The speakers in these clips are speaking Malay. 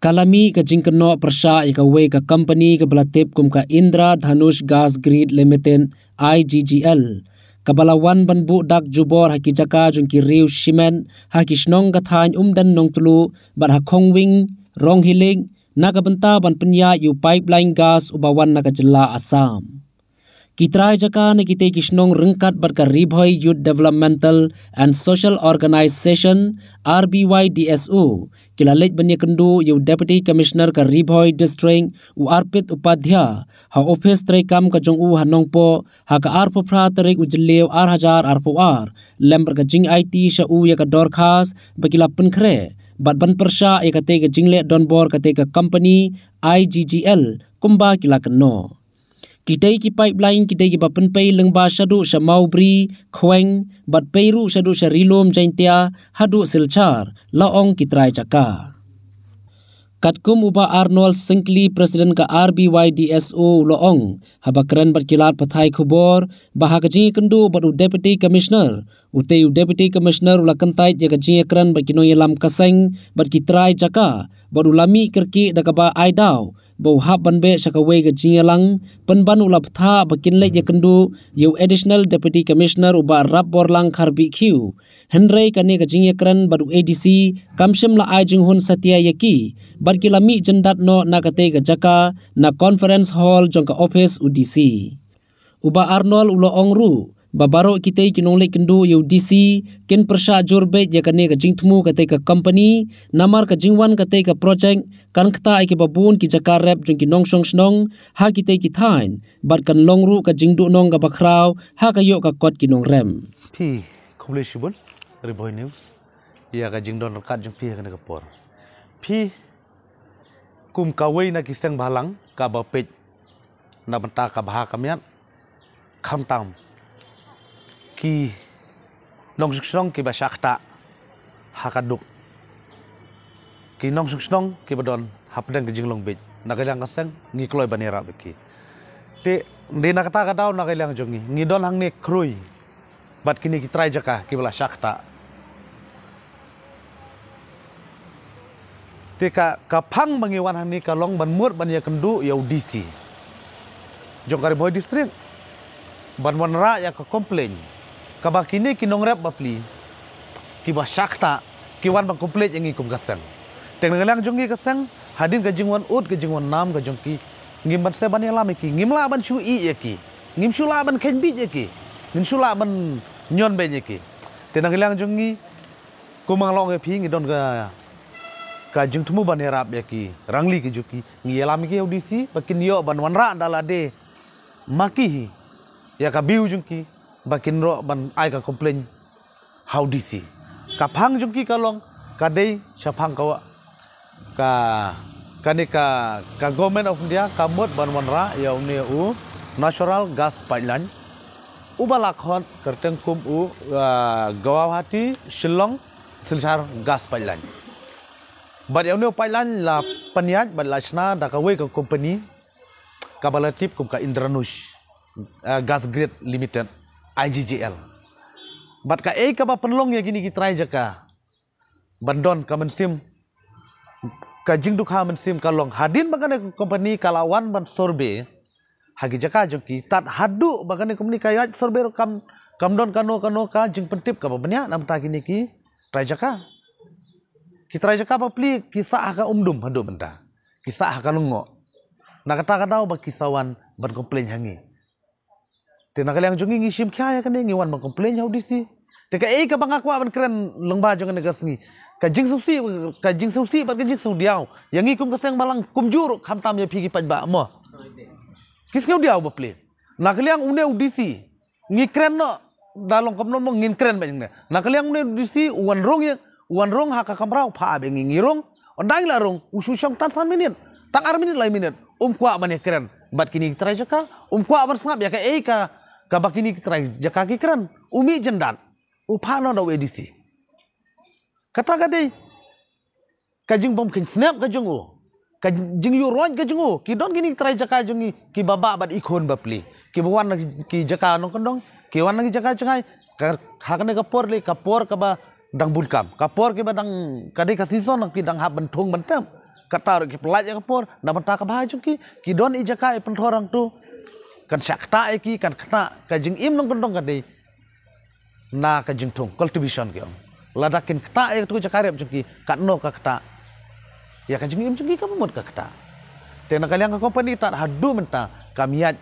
kalami ka jingkno prasha i ka we ka company ka blatep kum ka indra dhanush gas grid limited iggl kabala wan banbu dak jubor haki chaka jungki riu shimen haki snong ga thain umdan nongtulu bar ha khongwing rong hiling nagabanta banpunya yu pipeline gas ubawan naga jilla assam कितराय जका निकिते किशनोंग रिंकात बरका Ri Bhoi youth developmental and social organization R B Y D S ऊ किलालेज बनियकंडु यू डेप्यूटी कमिश्नर का रिभय डिस्ट्रिंग उ अर्पित उपाध्याय ह ऑफिस त्रय काम का जोंग ऊ हनोंगपो ह का आर फोफ्रा तरिक आर हजार आर फो आर लेम्बर का जिंग आई टी शा ऊ का दरखास्त बकिला पनखरे बट बन प्रशा एक जिंगले डॉनबोर कते का कंपनी आई जी जी एल कुंबा किला कन्नो kitai ki pipeline kitai ki bapen pei lengba shadu shamau bri khweng bat peiru shadu sharilom jaintia hadu silchar laong kitrai chaka katkum uba arnold sinkli president ka rbydso loong habakran bar kilar pathai khubor bahagji kandu baru deputy commissioner uteu deputy commissioner lakantai jega ji akran bakino yelam kaseng bar kitrai jaka baru lami kerki dakaba aidau bo hap ban be saka wei ga jing lang pan ban ulap tha ba kin le ye kandu yo additional deputy commissioner u ba rap bor lang khar bi khiu henrei ka ne ga jing ye kran ba adc kamsham la ai jing hun satya ye ki bar ki la mi jandat no na ka te ga jaka na conference hall jong ka office u dc uba arnol ulo ongru babaro kite kinongle kendo UDC ken persha jurbe ja kane ka jingthmu ka te ka company namar ka jingwan ka te ka project kankta ai ke babun ki jaka rap jing ki nong song snong ha ki te ki thain bar kan long ru ka jingdu nong ga bakhrao ha ka yo ka kot ki nong rem phi khomle shibul riboy news ya ka jingdon ka jing phi ka ne ka por phi kum ka wei na ki sang balang ka ba pe na banta ka bha ka myan kham tam ki nong suk shong ki ba shakta hakaduk ki nong suk shong ki ba don hapdan ki jinglong bej nagelang kaseng ni kloi ba nera ki te de na kata kata na kelang jongi ni don hang ne kroi bat kini ki try jaka ki bala shakta te ka ka phang mangi wan hang ni ka long ban mur ban ya kendu ya udisi jongkari boy district ban wan ra ya ka complain kaba kini kinong rep bapli kiba shakta kiwan bang complete yang ikum kaseng teng ngelang jungi kaseng hadin ka jingwan ut ka jingwan nam ka jungki ngim ban seban yala meki ngim la ban chu i yeki ngim shu la ban khen bi yeki ngim shu la ban nyon be yeki teng ngelang jungi kumang long phi ngi don ga ka jing thumu ban yara yeki rangli ki juki ngi yala meki audisi bakin yo ban wanra dala de maki ya ka biu jungki bakin ro ban ai ka complain how dc ka phang jung ki kalong ka dei sa phang ka ka kani ka ka government of india ka mot ban wan ra ya ne u national gas pipeline ubalakhon karteng kum u gawahati shillong silsar gas pipeline but ya ne pipeline la panyat ban lasna da ka we ka company kabalatip kum ka indranush gas grid limited IGGL. Bat ka ei ka ba penlong ya gini ki try ja ka. Bandon ka men sim. Ka jing du kha men sim ka long hadin ba kana company ka lawan ban sorbe. Hagi ja ka jong ki tat hadu ba kana company ka ya sorbe kam kam don kano kano ka jing pentip ka ba banya nam ta gini ki try ja ka. Ki try ja ka ba pli kisah ha ka umdum hadu benda. Kisah ha ka lungo. Na kata kata ba kisawan ban komplain hangi. Tidak kalian jungi ngisim kaya ya kan ngiwan mengkomplain ya audisi. Tidak eh kau kapan aku akan keren lembah jangan negas ni. Kajing susi, kajing susi, pat kajing susi dia. Yang ikut kesayang malang kumjur, hamtam ya pihki pat bak mah. Kisnya diau apa play? Nak kalian unai udisi, ngikren no dalam kamnon mau ngikren banyak ni. Nak kalian unai udisi, uan rong ya, uan rong hak kamrau pa abeng ngirong, undang lah rong, ususang tansan minit, tak ar minit lain minit. Um kuat mana keren, bat kini terajak um ya ka, um kuat bersengap ya ke eka kabakini kita rai jaka kikran umi jendan upano na wedisi kata kadai kajing bom kin snap kajing o kajing yu roj kajing o ki don gini trai jaka jungi ki baba bad ikon bapli ki bwan na ki jaka no kondong ki wan na ki jaka jungai hakne kapor le kapor kaba dang bulkam kapor ke badang kadai kasiso na ki dang hab bentung bentam kata ki pelaj kapor na bentak kaba jungi ki don ijaka pentorang tu kan sakta eki kan kna kajing im nong kondong kan dei na kajing tung cultivation ke om ladakin kta e tu cakare om cuki kan no kakta ya kajing im cuki kamu mod kakta tena kalian ka company tak hadu menta kamiat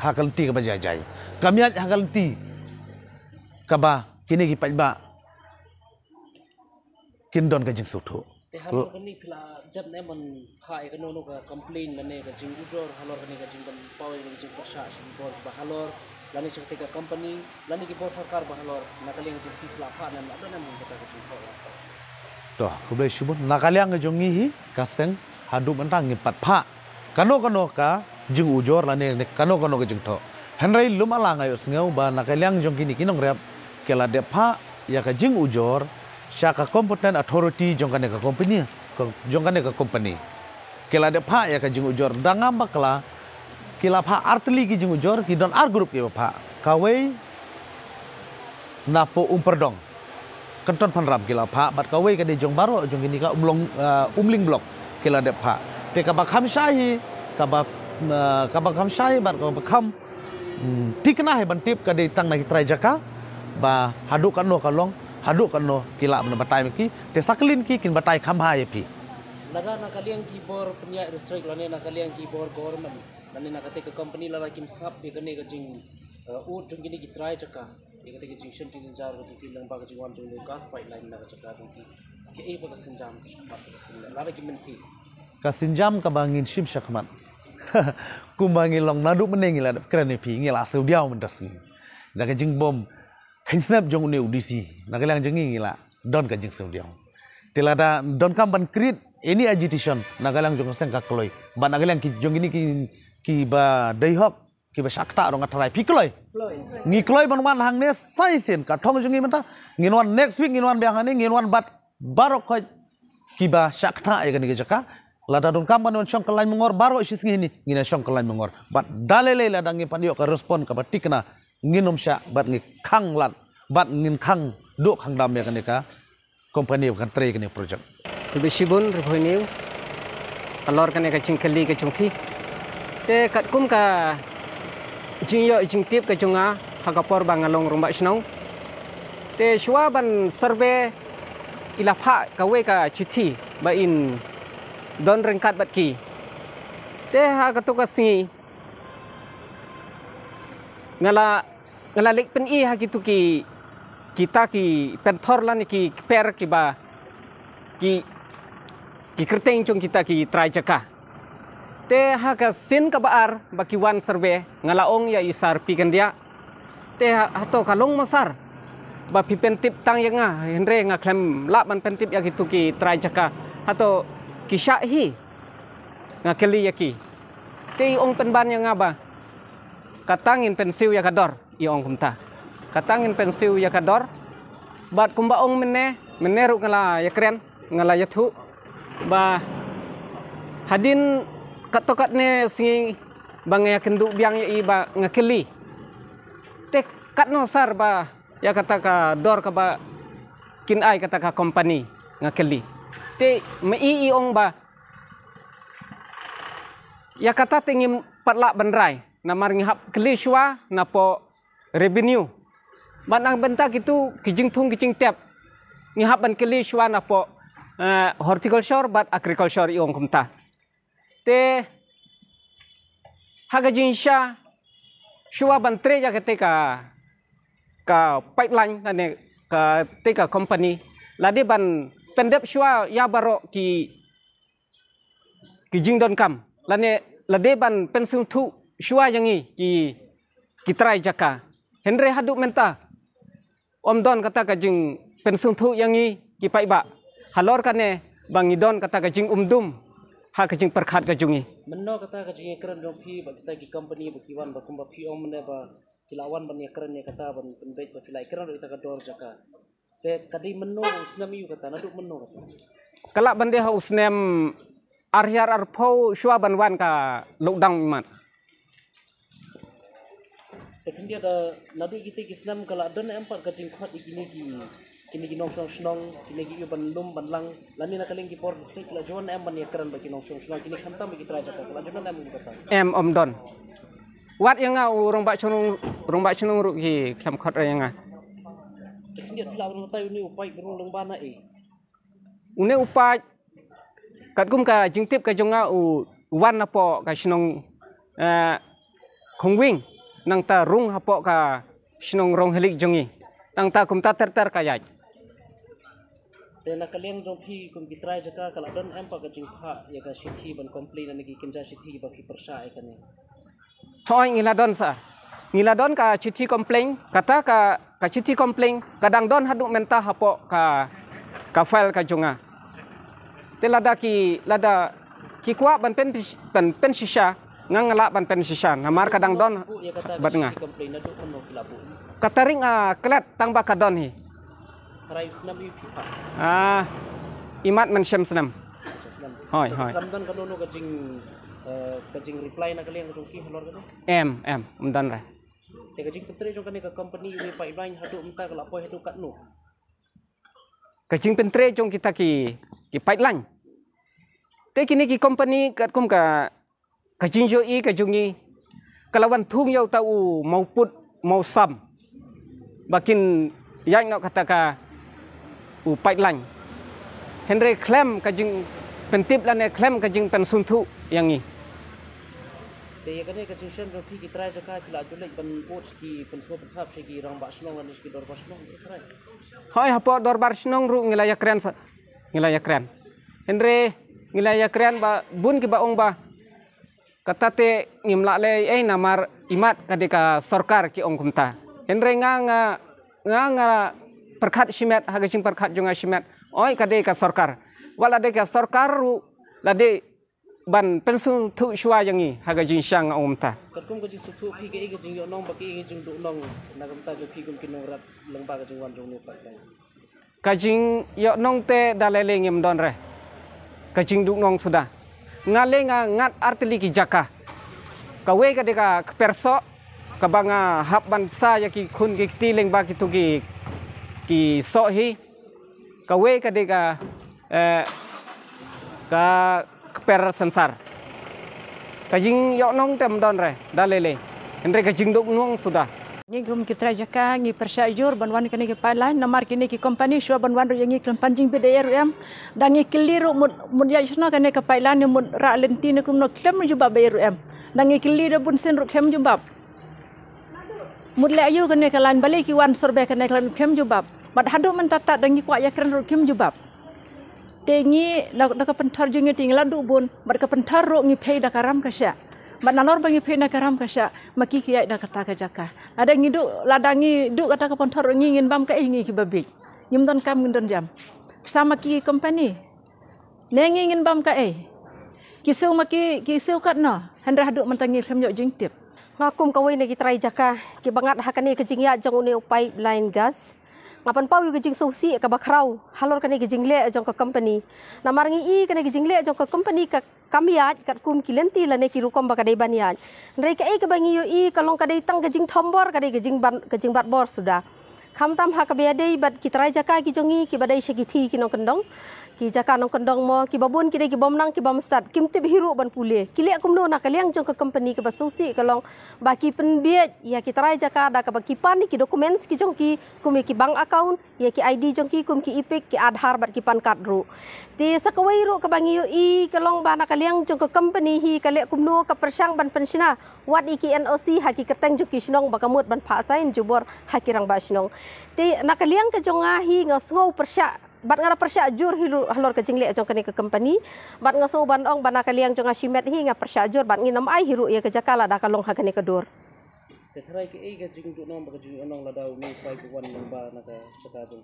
hakalti ka bajajai kamiat hakalti kaba kini ki pajba kindon kajing sutho te halo ni phila dab ne mon khai ka no no ka complain na ne ka jing u jor halo ka ne ka jing ban pawai ni jing pasha sin bol ba halo lani chakte ka company lani ki bol sarkar ba halo nakaling jing ki phila pha na na na mon ka ka jing pawai to khubai shubun nakaliang ga jong hi ka seng hadu mantang ni pat pha kano kano ka jing u jor lani ne kano kano ga jing tho henrai lumala nga yo singau ba nakaliang jong ki ni kinong rep kela de pha ya ka jing u jor sya ka competent authority jong kane ka company jong kane ka company kila de pha ya ka jing ujor dangam bakla kila pha artli ki jing ujor ki don ar group ki pha ka wei napo umper dong kenton pan ram kila pha bat ka wei ka de jong baro jong ini ka umlong uh, umling blok kila de pha te ka ba kham shahi ka ba uh, ka ba kham shahi bat ka ba kham mm, tikna hai ban tip ka de tang na ki try jaka ba hadu kan no ka long ฮัดดูกันเนาะกีฬามันบัตรไทยเมื่อกี้เทศกาลินกี้กินบัตรไทยคำพายพี่ลักษณะการเลี้ยงกีบอร์ปัญญาดิสตริกต์ลักษณะการเลี้ยงกีบอร์กอร์มันลักษณะการเทคคอมพานีลักษณะกิมสับปีกันเนี่ยก็จริงอู้จุงกินกีทรายจักกะยังก็เทคจิงชันจุงกินจาร์ก็จุงกินลังบากจุงวันจุงลูกัสไปไลน์นะก็จักกะจุงกินแค่เอฟก็สินจามที่ชักมัดลักษณะการกินมันพี่ก็สินจามกับบางินชิมชักมัดกูบางินลองนัดดูมันเองอีละเครนี่พี่เงี้ยล่ะเซลเดียวมันดัสกินแล้วก็จิงบอม khánh snap jong new dc na galang jong ngi la don ka jing sem diao tela da don kam ban crit any agitation na galang jong sang ka kloi ba na galang ki jong ni ki ki ba dai hok ki ba sakta ro nga thrai pikloi ngi kloi ban wan hang ne sai sen ka thong jong ngi mata ngi wan next week ngi wan ba hang ni ngi wan bat baro khoi ki ba sakta e gani ge jaka lada don kam ban chong kalai mongor baro isis ngi ni ngi na chong kalai mongor bat dalele la dangi pandi ka respon ka ba tikna งินนมชะบัดงิข้างลัดบัดงินข้างดุข้างดำเมกันเนี่ยค่ะคอมพานีกันเตรกันเนี่ยโปรเจกต์คือบิชิบุนรูปนิวตลอดกันเนี่ยกับชิงคลีกับชิงที่เต้กัดกุ้มกับจิงโยจิงทิพกับจงอาฮักกับปอร์บังอลงรุมบัชนงเต้ชัวบันเซอร์เบอิลาพะกับเวกับชิตีบัอินดอนเริงคัดบัดกีเต้ฮักกับตุกัสงีงั้นละ ngala lek pen i ha gitu ki kita ki penthor lan ki per ki ba ki ki kerteng chung kita ki try jaka te ha ka sin ka baar ba ki wan serve ngala ong ya isar pi kan dia te ha, ha to ka long masar ba pi pen tip tang yang a henre nga klem la ban pen tip ya gitu ki try jaka ha to ki sha hi nga keli ya ki te ong pen ban yang a ba katangin pensiu ya kador. dor iong kumta. Katangin pensiu ya kador, bat kumba ong mene, mene ruk ngala ya keren, ngala ya tu, ba hadin katokat ne singi bang ya kenduk biang ya iba ngakili. Tek kat no sar ba ya kata ka dor ka ba kin ai kata ka company ngakili. Te me i iong ba ya kata tingim patlak benrai. Namar ngihap kelishwa napo revenue. Manang benta gitu kijing tung kijing tap. Ngihap ban keli shuan apo eh, horticulture bat agriculture iong kumta. Te haga jin sha shua ban tre ja ka ka pipeline ngan ka te ka company ladi ban pendep shua ya baro ki kijing don kam lane ladi ban pensung tu shua yangi ki kitrai jaka เห็นเรฮัดุเมนตาอมดอนก็ตากจึงเป็นสุนทุยังงี้กี่ไปบะฮัลโลกันเน่บางีดอนก็ตากจึงอุมดุมหากจึงประคัดกจึงงี้มันนอกก็ตากจึงเครื่องจงพี่บักตากี่คอมพานีบักีวันบักุมบักพี่อมเน่บักีลาวันบันเนี่ยเครื่องเนี่ยก็ตาบันเป็นเบ็ดบักีลายเครื่องเลยตากดอร์จักาแต่คดีมันนอกสนามอยู่ก็ตานัดุมันนอกกลับบันเดียวสเนมอาริยาร์พ่อชัวบันวันกับลูกดังมัน tapi dia ada nadu kita Islam kalau ada nak empat kacang kuat ikini ki kini ki nongshong shnong kini ki yu bandum bandlang lani nak kaling ki por district la jawan em ban yakran ba ki nongshong shnong kini khantam ki tra jaka la jawan em kata em om don wat yang ngau rong ba chunung rong ba chunung ru ki kham khot ra yang a kini dia la rong tai ni upai rong lang ba na e eh. une upai kat kum ka jing tip ka jong ngau wan na po ka shnong eh kong wing nang ta rung hapok ka sinong rong helik jongi nang ta kum ta ter ter ka yaj te na kaleng jong phi kum ki try jaka kala don em pa ka jing pha ye ya ka sithi ban complain ani ki kinja sithi ba ki parsha ai kane thoi ngila don sa ngila don ka chithi complain kata ka ka chithi complain kadang don hadu menta hapok ka ka file ka jonga te lada ki lada ki kwa ban pen ban pen shisha ngang ngala ban pen sisan amar kadang don bat ya, nga lah, katering a ah, klat tang ba kadon hi rais nam yu pi pa a ah, imat man sem senam hoi hoi sam dan kadon no kajing eh, kajing reply na kali ang jong ki holor kadon m m um dan ra te kajing petre jong kani ka company ni pa ibain hatu um ka kala poi hatu kat no kajing petre jong kita ki ki pipeline Kaya kini ki company kat kum ka kajinjo i kajungi kalawan thung yau tau mauput mausam bakin yang nak kataka u pipeline Henry Clem kajing pentip lan ne Clem kajing pen sunthu yang ni de ye kane kajing shen ro phi ki trai jaka ki la jule pen coach ki pen so pen sap ki rang ba shlong lan ki dor ba shlong hai ha pa dor ba shlong ru ngila ya kren sa ngila ya kren Henry ngila ya kren ba bun ki ba ong ba katate ngimla le ei eh, namar imat kadeka sarkar ki ongkumta enre nga nga nga nga perkhat simet haga sing perkhat junga simet oi kadeka sarkar wala deka sarkar ru lade ban pensun thu shua yangi haga jing shang ongkumta katkum ko ji sutu ki ge ge jing yo nong baki ge jing du nong nagamta jo ki gum ki nong rat lengba ga jing wan jong ni pa kajing yo nong te dalele ngim don re kajing du nong sudah ngalenga ngat artili ki jaka kawe ka deka perso kabanga hapban psa ya ki khun ki tiling ba ki tugi ki so hi kawe ka deka eh ka per sensar kajing yo nong tem don re dalele endre kajing dok nuang sudah Ni gum ki traja ka ni persa jur ban wan kini ki pipeline na mar kini ki company sho ban wan yang iklan panjing be der em dan ni keliru mun mun ya sno kini ki pipeline ni mun ra lenti kum no klem ju ba ber em dan ni keliru bun sen ru klem ju bab mun le ayu kini ki lan bali ki wan sorbe kini ki klem ju bab mat hadu men tata dan ni kwa ya kren ru klem ju bab Tengi nak nak pentar jengi tinggal dua bun, mereka pentar rok ni pay dah karam kasih. Mak nalar bagi pe nak keram kasha, maki kaya nak kata kajaka. Ada ngidu ladangi duk kata ke pontor ngingin bam ke ingi eh, kibabi. Nyimton kam ngindon jam. Sama ki company. Nengingin ingin bam ke ai. Eh? Kisau maki kisau kat no. Hendra duk mentangi semyok jingtip. Ngakum kawai nak kita rai kibangat Ki bangat hakani kejingia ya, jang upai line gas. Ngapan pau ke jing sosi ke bakrau. Halor kena ke jing lek jong ke company. Namarangi i kena ke jing lek jong ke company ke kamiat kat kum kilenti la ne ki rukom ba kadai banian. Ndrei ke e ke bangi yo i kalong kadai tang ke jing thombor kadai ke jing ban ke jing bat bor sudah. Kam tam ha ke bat kitrai jaka ki jongi ki badai segi ki no kendong ki jaka nong kendong mo ki babun ki ki bomnang ki bom sat kim tip hiru ban pule ki le akum na kaliang jong ka company ke basusi kalong baki pen bie ya ki trai jaka da ka baki pan ki documents ki jong ki kum ya ki bank account ya ki id jong ki kum ki ipik ki adhar bar ki pan card ru ti sakawai ru ka bangi i kalong ba na kaliang jong ka company hi ka le akum no ka persang ban pensiona wat i ki noc ha ki kerteng jong ki sinong ba kamut ban pha sain jubor ha ki rang ba sinong ti na kaliang ka jong ahi ngos ngau persang bat ngara persyak jur hilu halor ke jingle acong kene ke company bat ngaso bandong bana kaliang jong asimet hi ngap persyak jur bat nginam ai hiru ya ke jakala da kalong hagane ke dur Terai ke ai ke jing tu nom ke jing onong lada umi pai ke wan mba na ke cata jong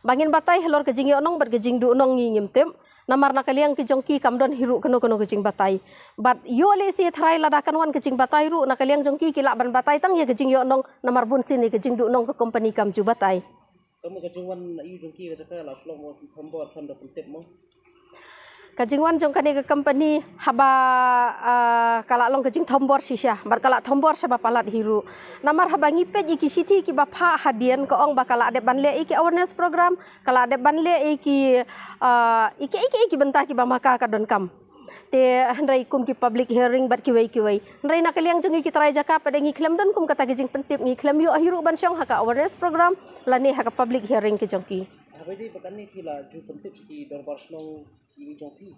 Bangin batai halor ke jing onong bat ke jing du onong ngingim tem namar na kaliang ke jong ki kamdon hiru kono kono ke jing batai bat yo le si terai lada kan wan ke jing batai ru na kaliang jong ki kilak ban batai tang ya ke jing onong namar bun sini ke jing du onong ke company kam ju batai kamu kacungwan na iyo jungki ka saka la shlong mo thambo ar kham da kuntep mo kacungwan jong kani ka company haba ah, kala long kacung thambo ar shisha mar kala thambo ar shaba palat hiru namar haba ngipet iki siti ki ba pha hadian ko ong ba kala de banle iki awareness program kala de banle iki ah, iki iki iki bentah ki ba maka ka don kam te andrai kum ki public hearing bat ki wei ki wei andrai nakali ang jungi ki trai jaka pada ngi khlem don kum kata ki jing pentip ngi khlem yu ahiru ban syong haka awareness program la ni haka public hearing ki jong ki habai di patan ni ki la ju pentip ki dor bar snong ki jong ki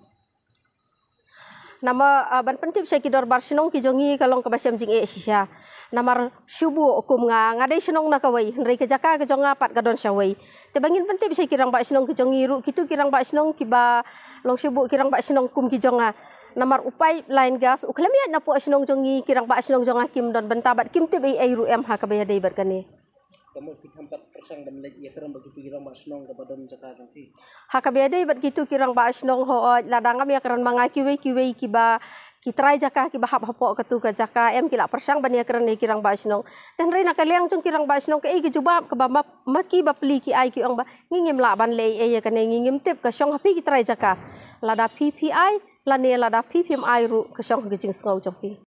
nama ah, ban pentip saya kidor bar sinong ki jongi kalong ke basem jing e sisha namar shubu okum nga ngade sinong na kawai hendrai ke jaka ke jonga pat gadon shawai te bangin pentip saya kirang ba sinong ki jongi ru kitu kirang ba sinong ki ba long shubu kirang ba sinong kum ki jonga namar upai line gas uklemiat na po sinong jongi kirang ba sinong jonga kim don bentabat kim tip e ru em ha ka bayade bar kane Hakabi ada ibat gitu kirang ba asnong ho oh, ladang ya, kami akan mangakiwe kiwe kiba kitrai jaka kiba hap hapo ketu ka jaka em kila persang bani ya, akan ni kirang ba asnong dan rei nak leang jung kirang ba asnong ke igi eh, juba ke ba maki ba pli ki ai ki ong ba ngingim la ban lei e ya kan ngingim tip ka song hapi kitrai jaka lada PPI la ne lada PPMI ru ka song ge jing sngau jong pi